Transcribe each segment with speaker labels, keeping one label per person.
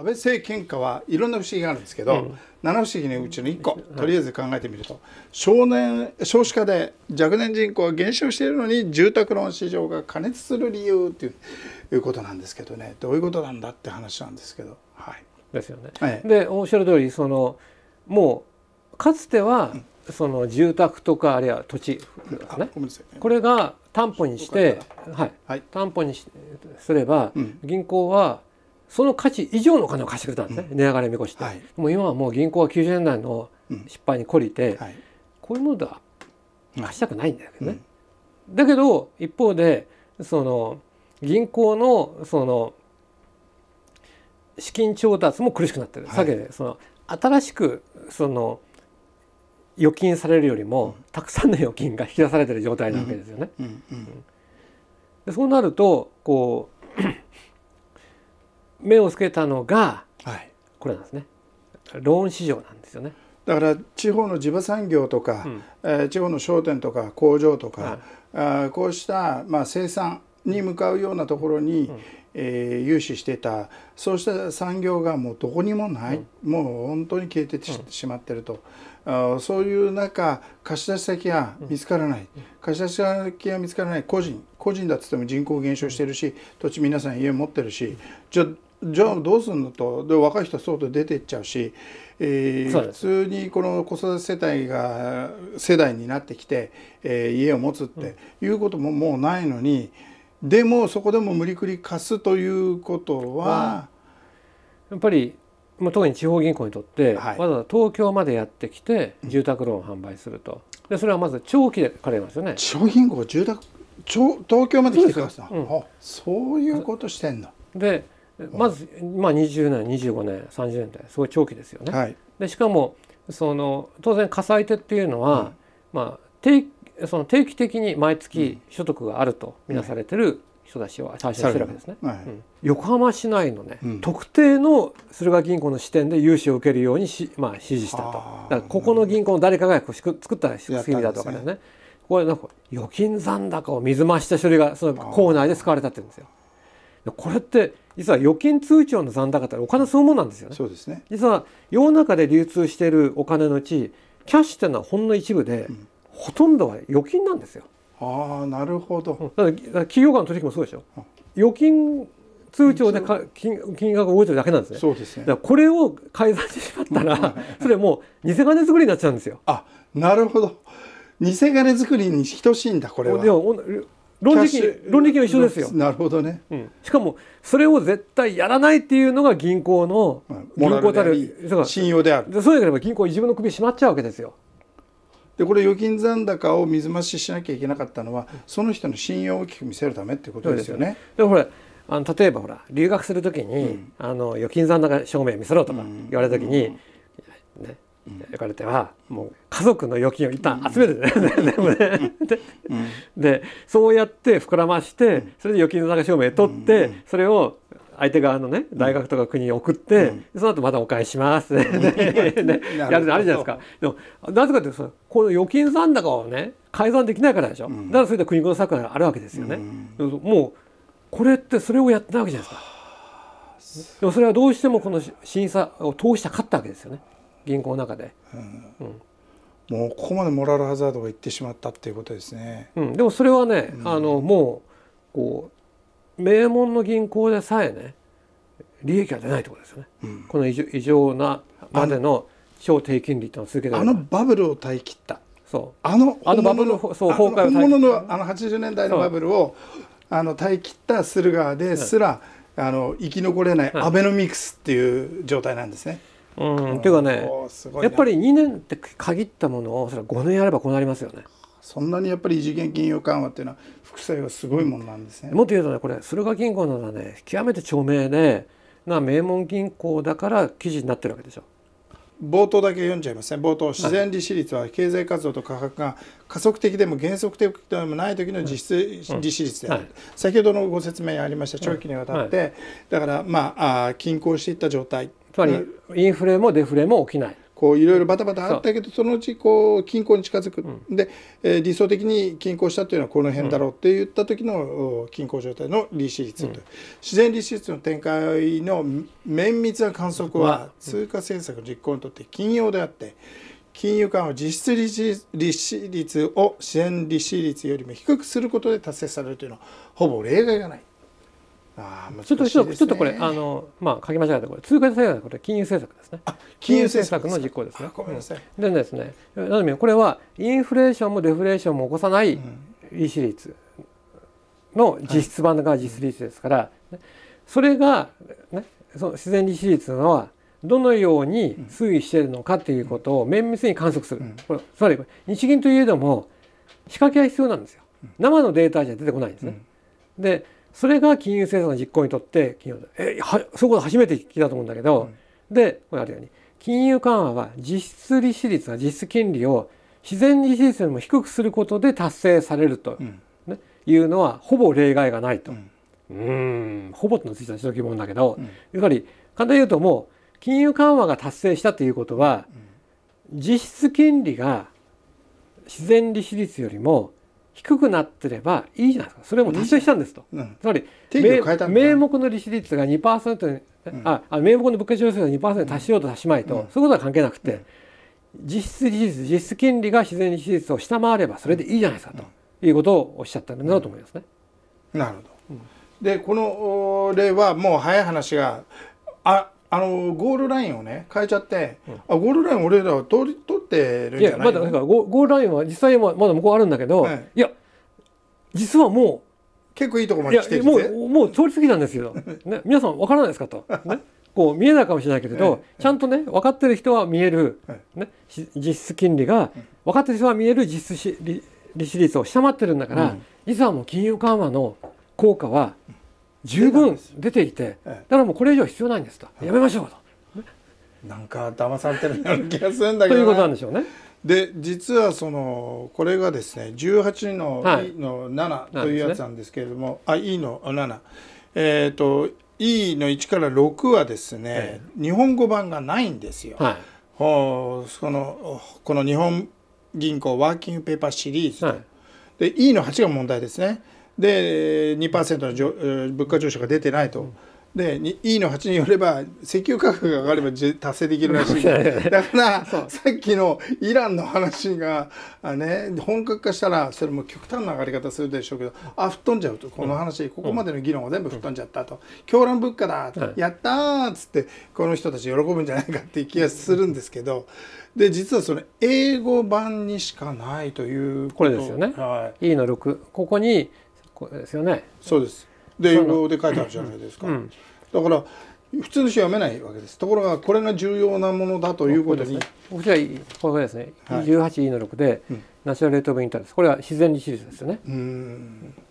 Speaker 1: 安倍政権下はいろんな不思議があるんですけど、うん、七不思議のうちの1個とりあえず考えてみると、はい、少年少子化で若年人口は減少しているのに住宅ローン市場が過熱する理由ということなんですけどねどういうことなんだって話なんですけど。は
Speaker 2: い、ですよね。はい、でおっしゃる通りそのもうかつては、その住宅とかあるいは土地、ねうん、これが担保にして、はい、はい、担保にすれば、銀行はその価値以上のお金を貸してくれたんですね、値上がり見越して、はい、もう今はもう銀行は90年代の失敗に懲りて、はい、こういうものでは貸したくないんだけどね、だけど一方でその銀行のその資金調達も苦しくなってる、はい、でその新しくその預金されるよりも、うん、たくさんの預金が引き出されてる状態なわけですよね。うんうんうん、でそうなるとこう目をつけたのが、はい、これなんですねローン市場なんですよね。だから地方の地場産
Speaker 1: 業とか、うん、えー、地方の商店とか工場とか、はい、あこうした、まあ、生産に向かうようなところに、うん、えー、融資してたそうした産業がもうどこにもない、うん、もう本当に消えてし,、まってると、うん、そういう中貸し出し先が見つからない、貸し出し先が見つからない個人個人だっつっても人口減少してるし土地皆さん家持ってるしじゃあじゃあどうすんのとで若い人は外出てっちゃうし、えー、う普通にこの子育て世帯が世代になってきて、えー、家を持つっていうことももうないのに、うん、でもそこでも無理くり貸すということは。
Speaker 2: やっぱりまあ、特に地方銀行にとって、はい、わざわざ東京までやってきて住宅ローンを販売するとでそれはまず長期で借りますよね地方銀行住宅東京まで来てください、うん、そういうことしてんのでまず、まあ、20年25年30年ってすごい長期ですよね。はい、でしかもその当然火災手っていうのは、うん、まあ、定その定期的に毎月所得があるとみなされてる人たちを対象にるわけですね、はいうん、横浜市内のね、うん、特定の駿河銀行の支店で融資を受けるようにし、まあ、指示したとだからここの銀行の誰かが作った仕組みだとかですね、ね、これなんか預金残高を水増した処理がその構内で使われたって言うんですよ。これって実は預金通帳の残高ってお金そのものなんですよね。そうですね実は世の中で流通しているお金のうちキャッシュというのはほんの一部で、うん、ほとんどは預金なんですよ。ああなるほど。だから企業間の取引もそうでしょ。預金通帳でか金金額が動いてるだけなんですね。そうですね。だからこれを改ざんしてしまったら、それもう偽金作りになっちゃうんですよ。あなるほど。偽金作りに等しいんだこれは。でも論理論理は一緒ですよ。なるほどね、うん、しかもそれを絶対やらないっていうのが銀行の、銀行たる信用である。そうであれば銀行自分の首しまっちゃうわけですよ。
Speaker 1: でこれ預金残高を水増ししなきゃいけなかったのはその人の信用を大きく見せ
Speaker 2: るためっていうことですよね。でほらあの例えばほら留学するときに、うん、あの預金残高証明見せろとか言われたときに、うん、ね呼かれてはもう家族の預金を一旦集めてねうん、でそうやって膨らましてそれで預金の証明取ってそれを相手側のね大学とか国に送って、うん、その後またお返しします、ねうん、やるのあるじゃないですかでもなぜかというとこの預金残高をね改ざんできないからでしょ、うん、だからそれで国の策があるわけですよね、うん、もうこれってそれをやってないわけじゃないですかでもそれはどうしてもこの審査を通したかったわけですよね銀行の中で、うん、
Speaker 1: もうここまでモラルハザードがいってしまったっていうことですね、
Speaker 2: うん、でもそれはね、あのもうこう名門の銀行でさえね利益が出ないところですよね、この異常なまでの超低金利っての続けあのバブルを耐え切ったそうあのあのバブルそう崩壊を本物の
Speaker 1: あの80年代のバブルをあの耐え切った駿河ですら、あの生き残れないアベノミクスっていう状態なんですね。はいうん、ていうかねやっぱり2年って限ったものをそれ5
Speaker 2: 年やればこうなりますよね。
Speaker 1: そんなにやっぱり異次元金融緩和っていうのは副作用すごいもんなんですね。も
Speaker 2: っと言うとねこれ駿河銀行のはね極めて著名でな名門銀行だから記事になってるわけでしょ。冒頭だけ読んじゃいますね冒頭自然利子率は
Speaker 1: 経済活動と価格が加速的でも減速的でもない時の実質利子率である、先ほどのご説明ありました長期にわたって、だからまあ均衡していった状態つまりインフレもデフレも起きない。こういろいろバタバタあったけどそのうちこう均衡に近づく、で、え理想的に均衡したというのはこの辺だろうって言った時の均衡状態の利子率と、自然利子率の展開の綿密な観測は通貨政策の実行にとって緊要であって金融緩和実質利子率を自然利子率よりも低くすることで達成されるというのは
Speaker 2: ほぼ例外がない。ね、ちょっとちょっとこれあのまあ書き間違えたこれ通貨政策これ金融政策ですね。金融政策の実行ですね。ごめんなさい。でですね、なのでこれはインフレーションもデフレーションも起こさない利子率の実質版が実率ですから、はい、それがね、その自然利子率のはどのように推移しているのかということを綿密に観測する。つまり日銀といえども仕掛けは必要なんですよ。生のデータじゃ出てこないんですね。で。それが金融政策の実行にとって金融えはそういうこと初めて聞いたと思うんだけど、うん、でこれあるように金融緩和は実質利子率は実質金利を自然利子率よりも低くすることで達成されると、ね、いうのはほぼ例外がないと。うん、んほぼとのついては一度疑問だけど、うん、やはり簡単に言うともう金融緩和が達成したということは、実質金利が自然利子率よりも低くなってればいいじゃないですかそれも達成したんですと、うん、つまり名目の利子率が2%に、うん、ああ名目の物価上昇が2%に達しようと達しまいと、うん、そういうことは関係なくて、実質利子率実質金利が自然利子率を下回ればそれでいいじゃないですかと、いうことをおっしゃったのだろと思いますね。
Speaker 1: なるほど、
Speaker 2: でこの例はもう早い話がああ
Speaker 1: のゴールラインをね変えちゃって、うん、あゴールライン俺らは通り通ってるんじゃないいやまだなんか
Speaker 2: ゴールラインは実際はまだ向こうあるんだけど、はい、いや実はもう結構いいとこまで来てるもうもう通り過ぎなんですど、ね、皆さん分からないですかと、ね、こう見えないかもしれないけれど、ちゃんとね分かってる人は見える、ね、実質金利が分かってる人は見える実質利子率を下回ってるんだから、実はもう金融緩和の効果は十分出ていて、だからもうこれ以上必要ないんですと、やめましょうと。なんか騙されてるような気がするんだけど、ね、ということなんでしょうね。で実
Speaker 1: はそのこれがですね18の E の7というやつなんですけれども、はいね、あ E の7えっ、ー、と E の1から6はですね、はい、日本語版がないんですよ。はい、そのこの日本銀行ワーキングペーパーシリーズはい、で E の8が問題ですね。で2%の物価上昇が出てないと。うんで E の8によれば石油価格が上がれば達成できるらしいだからさっきのイランの話が、ね、本格化したらそれも極端な上がり方するでしょうけどあ吹っ飛んじゃうとこの話、うん、ここまでの議論が全部吹っ飛んじゃったと狂乱物価だ、はい、やったーっつってこの人たち喜ぶんじゃないかっていう気がするんですけどで実はそれ英語版にしかないというこれですよね。はい、e の6ここにこれですよねそうですで英語で書いてあるじゃないですか、うん、だから普通の人は読めないわけ
Speaker 2: ですところがこれが重要なものだということにこちらこれですね、は 18E の6で、ナショナルレート・オブ・インタレスこれは自然にシリですよね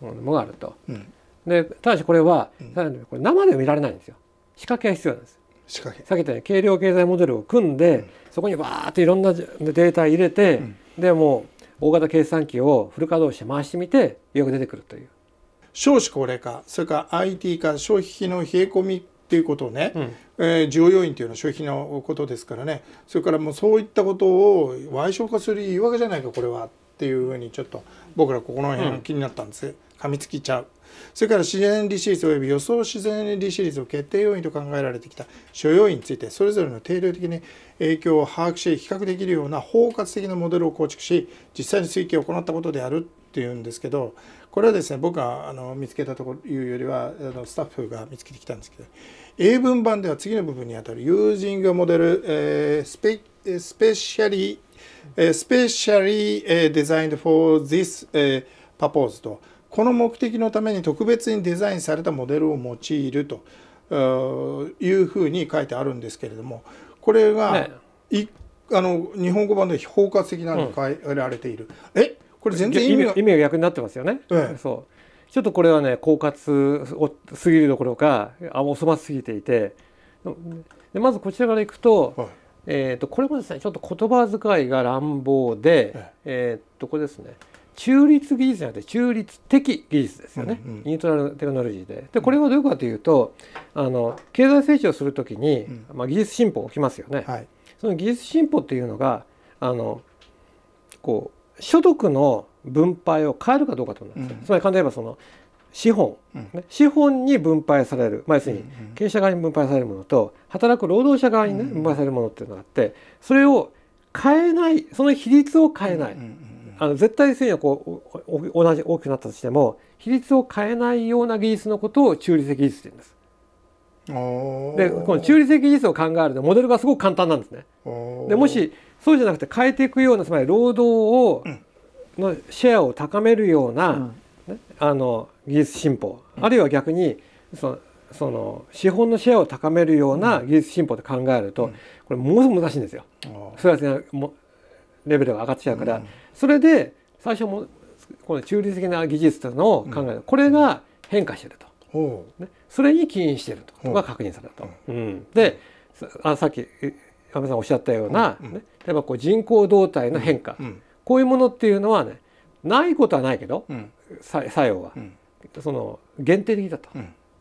Speaker 2: ものがあると、うん、でただしこれは、うん、これ生で見られないんですよ仕掛けが必要なんです仕掛けさっき言ったように軽量経済モデルを組んで、そこにバーっていろんなデータ入れて、でもう大型計算機をフル稼働して回してみてよく出てくるという
Speaker 1: 少子高齢化それから IT 化消費の冷え込みっていうことをね、うん、えー、需要要因というのは消費のことですからねそれからもうそういったことを矮小化する言い訳じゃないかこれはっていうふうにちょっと僕らここの辺気になったんです、うん、噛みつきちゃう。それから自然利子率及び予想自然利子率を決定要因と考えられてきた諸要因についてそれぞれの定量的に影響を把握し比較できるような包括的なモデルを構築し実際に推計を行ったことであるっていうんですけどこれはですね僕があの見つけたとこいうよりはあのスタッフが見つけてきたんですけど英文版では次の部分にあたるユージングモデル、えー、スペスペシャリース s p e c i a l l y designed for this purpose とこの目的のために特別にデザインされたモデルを用いるというふうに書いてあるんですけれどもこれがい、あの日本語版で包括的なのに変
Speaker 2: えられている、うん、えこれ全然意味が意味が逆になってますよね、ええ、そうちょっとこれはね狡猾すぎるどころかあお粗末すぎていてでまずこちらからいくとはい、えーと、これもですねちょっと言葉遣いが乱暴で、えええー、とこれですね中立技術じゃなくて中立的技術ですよね、うんうん、ニュートラルテクノロジーででこれはどういうことかというとあの経済成長するときに、うん、まあ、技術進歩起きますよね、はい、その技術進歩っていうのがあのこう所得の分配を変えるかどうかというす、つまり簡単に言えばその資本、うん資本に分配される、まあ、要するに経営者側に分配されるものと働く労働者側に、ね、分配されるものっていうのがあってそれを変えないその比率を変えない。うんうんうんあの絶対性温はこう同じ大きくなったとしても比率を変えないような技術のことを中立的技術って言うんです。でこの中立的技術を考えるとモデルがすごく簡単なんですね。でもしそうじゃなくて変えていくようなつまり労働を、のシェアを高めるような、ね、あの技術進歩、あるいは逆にそのその資本のシェアを高めるような技術進歩と考えると、これものすごく難しいんですよ。それは、ね、もレベルが上がってきたから、それで最初もこの中立的な技術というのを考える、これが変化してると、ね、それに起因してるとことが確認されたと。であさっき安倍さんおっしゃったような、ね、例えばこう人口動態の変化、こういうものっていうのはねないことはないけど、作用は、その限定的だと、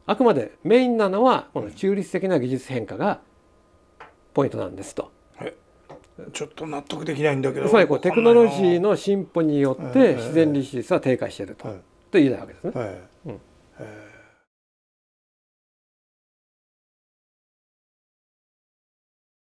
Speaker 2: あくまでメインなのはこの中立的な技術変化がポイントなんですと。
Speaker 1: ちょっと納得できないんだけどつまりこうテクノロジー
Speaker 2: の進歩によって自然利子率は低下していると、はい、と言えないわけですね。はい、うん